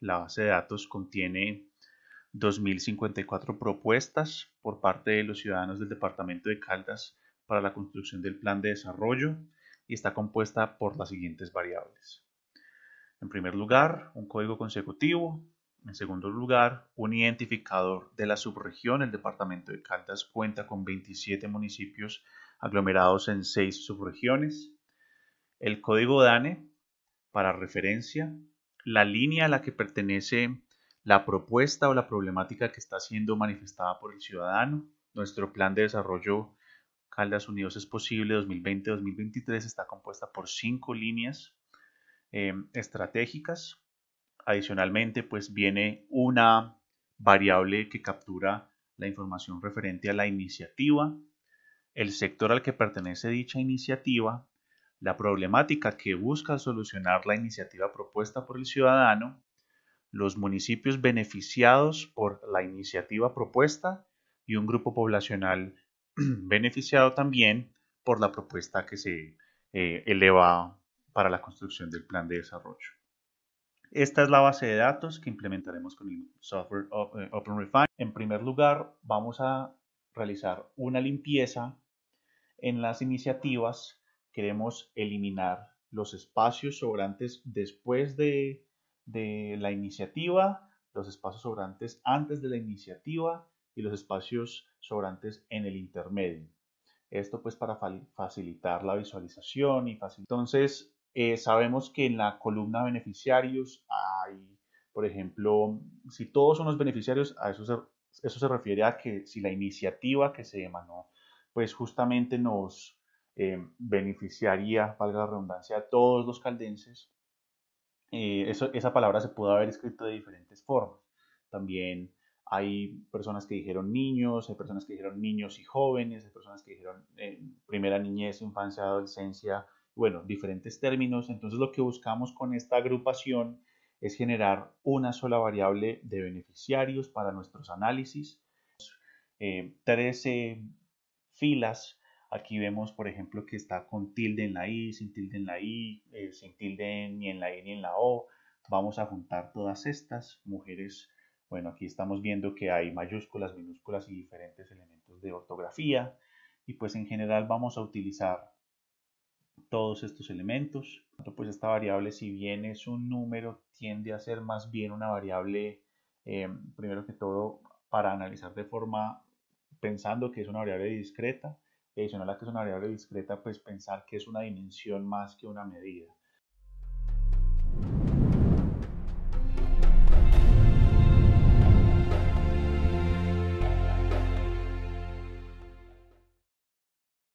La base de datos contiene 2.054 propuestas por parte de los ciudadanos del Departamento de Caldas para la construcción del plan de desarrollo y está compuesta por las siguientes variables. En primer lugar, un código consecutivo. En segundo lugar, un identificador de la subregión. El departamento de Caldas cuenta con 27 municipios aglomerados en 6 subregiones. El código DANE para referencia, la línea a la que pertenece la propuesta o la problemática que está siendo manifestada por el ciudadano. Nuestro plan de desarrollo Caldas Unidos es posible 2020-2023 está compuesta por cinco líneas eh, estratégicas. Adicionalmente, pues viene una variable que captura la información referente a la iniciativa, el sector al que pertenece dicha iniciativa la problemática que busca solucionar la iniciativa propuesta por el ciudadano, los municipios beneficiados por la iniciativa propuesta y un grupo poblacional beneficiado también por la propuesta que se eh, eleva para la construcción del plan de desarrollo. Esta es la base de datos que implementaremos con el software OpenRefine. Eh, en primer lugar, vamos a realizar una limpieza en las iniciativas queremos eliminar los espacios sobrantes después de, de la iniciativa, los espacios sobrantes antes de la iniciativa y los espacios sobrantes en el intermedio. Esto pues para facilitar la visualización y fácil Entonces, eh, sabemos que en la columna beneficiarios hay, por ejemplo, si todos son los beneficiarios, a eso se, eso se refiere a que si la iniciativa que se emanó, pues justamente nos, eh, beneficiaría, valga la redundancia, a todos los caldenses. Eh, esa palabra se pudo haber escrito de diferentes formas. También hay personas que dijeron niños, hay personas que dijeron niños y jóvenes, hay personas que dijeron eh, primera niñez, infancia, adolescencia, bueno, diferentes términos. Entonces lo que buscamos con esta agrupación es generar una sola variable de beneficiarios para nuestros análisis. Eh, 13 filas Aquí vemos, por ejemplo, que está con tilde en la I, sin tilde en la I, eh, sin tilde ni en la I ni en la O. Vamos a juntar todas estas mujeres. Bueno, aquí estamos viendo que hay mayúsculas, minúsculas y diferentes elementos de ortografía. Y pues en general vamos a utilizar todos estos elementos. Pues esta variable, si bien es un número, tiende a ser más bien una variable, em, primero que todo, para analizar de forma pensando que es una variable discreta adicional a que es una variable discreta, pues pensar que es una dimensión más que una medida.